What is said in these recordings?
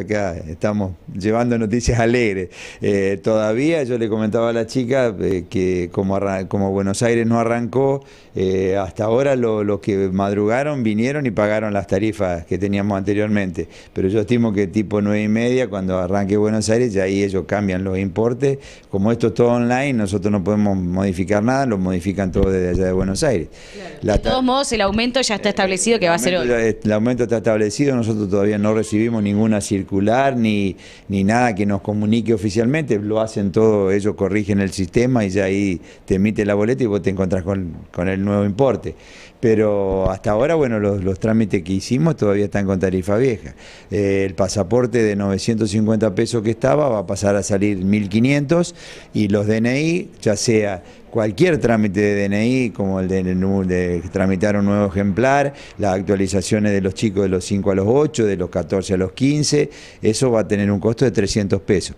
Acá estamos llevando noticias alegres. Eh, todavía yo le comentaba a la chica eh, que como, como, Buenos Aires no arrancó, eh, hasta ahora los que madrugaron vinieron y pagaron las tarifas que teníamos anteriormente. Pero yo estimo que tipo nueve y media, cuando arranque Buenos Aires, ya ahí ellos cambian los importes. Como esto es todo online, nosotros no podemos modificar nada, lo modifican todo desde allá de Buenos Aires. de todos modos, el aumento ya está establecido que va a ser hoy. el aumento está establecido, nosotros todavía no recibimos ninguna circunstancia ni, ni nada que nos comunique oficialmente, lo hacen todo, ellos corrigen el sistema y ya ahí te emite la boleta y vos te encontrás con, el nuevo importe. Pero hasta ahora, bueno, los, trámites que hicimos todavía están con tarifa vieja. Eh, el pasaporte de 950 pesos que estaba va a pasar a salir 1.500 y los DNI, ya sea cualquier trámite de DNI, como el de, tramitar un nuevo ejemplar, las actualizaciones de los chicos de los 5 a los 8, de los 14 a los 15, eso va a tener un costo de 300 pesos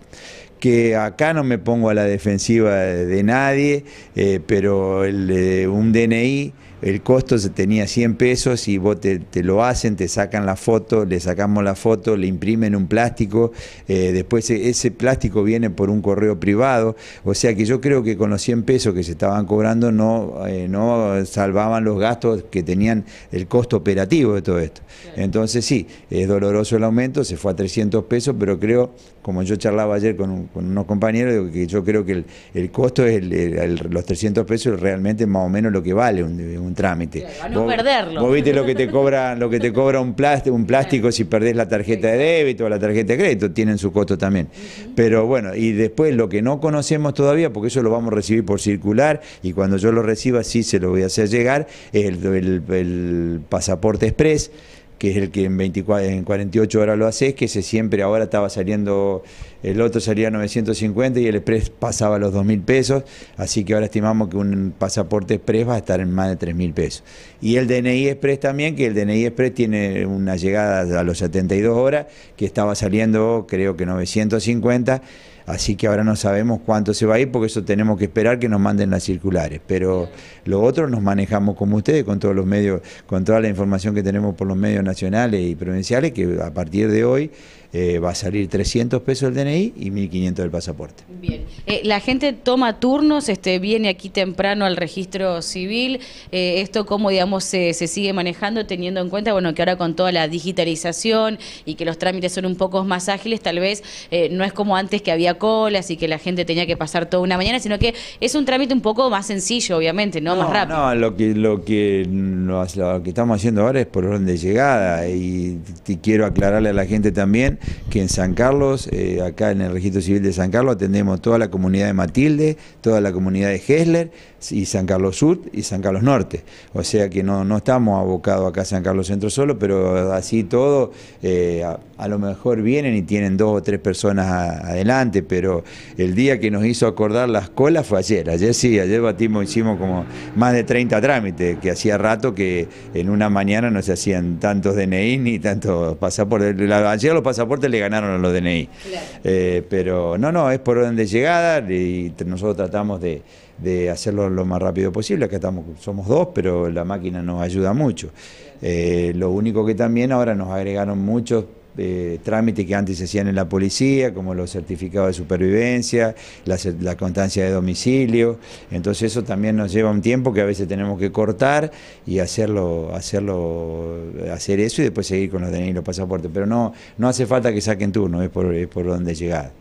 que acá no me pongo a la defensiva de nadie, eh, pero un DNI, el costo se tenía 100 pesos y vos te, lo hacen, te sacan la foto, le sacamos la foto, le imprimen un plástico, eh, después e, ese plástico viene por un correo privado, o sea que yo creo que con los 100 pesos que se estaban cobrando no, eh, no salvaban los gastos que tenían el costo operativo de todo esto. Entonces sí, es doloroso el aumento, se fue a 300 pesos, pero creo, como yo charlaba ayer con un con unos compañeros que yo creo que el, costo es los 300 pesos realmente más o menos lo que vale un, trámite. no perderlo. Vos viste lo que te cobra, lo que te cobra un plástico, si perdés la tarjeta de débito o la tarjeta de crédito, tienen su costo también. Pero bueno, y después lo que no conocemos todavía, porque eso lo vamos a recibir por circular y cuando yo lo reciba sí se lo voy a hacer llegar, el, el pasaporte express que es el que en, 24, en 48 horas lo haces, que se siempre ahora estaba saliendo el otro salía 950 y el Express pasaba a los 2.000 pesos, así que ahora estimamos que un pasaporte Express va a estar en más de 3.000 pesos. Y el DNI Express también, que el DNI Express tiene una llegada a los 72 horas, que estaba saliendo creo que 950, así que ahora no sabemos cuánto se va a ir, porque eso tenemos que esperar que nos manden las circulares, pero lo otro nos manejamos como ustedes, con todos los medios, con toda la información que tenemos por los medios nacionales y provinciales, que a partir de hoy eh, va a salir 300 pesos el DNI y 1.500 del pasaporte. Bien, eh, la gente toma turnos, este, viene aquí temprano al registro civil, eh, esto cómo digamos se, sigue manejando teniendo en cuenta, bueno, que ahora con toda la digitalización y que los trámites son un poco más ágiles, tal vez no es como antes que había colas y que la gente tenía que pasar toda una mañana, sino que es un trámite un poco más sencillo, obviamente, no, más rápido. No, lo que, lo que, que estamos haciendo ahora es por orden de llegada y quiero aclararle a la gente también que en San Carlos, eh, acá en el Registro Civil de San Carlos, atendemos toda la comunidad de Matilde, toda la comunidad de Hessler, y San Carlos Sur y San Carlos Norte. O sea que no, estamos abocados acá a San Carlos Centro solo, pero así todo, eh, a, lo mejor vienen y tienen dos o tres personas adelante, pero el día que nos hizo acordar las colas fue ayer. Ayer sí, ayer batimos, hicimos como más de 30 trámites, que hacía rato que en una mañana no se hacían tantos DNI ni tantos pasaportes. ayer pasaportes le ganaron a los DNI. Eh, pero no, no, es por orden de llegada y nosotros tratamos de, de hacerlo lo más rápido posible. Acá estamos, somos dos, pero la máquina nos ayuda mucho. Eh, lo único que también ahora nos agregaron muchos trámites que antes se hacían en la policía, como los certificados de supervivencia, la, constancia de domicilio. Entonces eso también nos lleva un tiempo que a veces tenemos que cortar y hacerlo, hacerlo, hacer eso y después seguir con los DNI los pasaportes. Pero no, no hace falta que saquen turno, es por, es por donde llegar.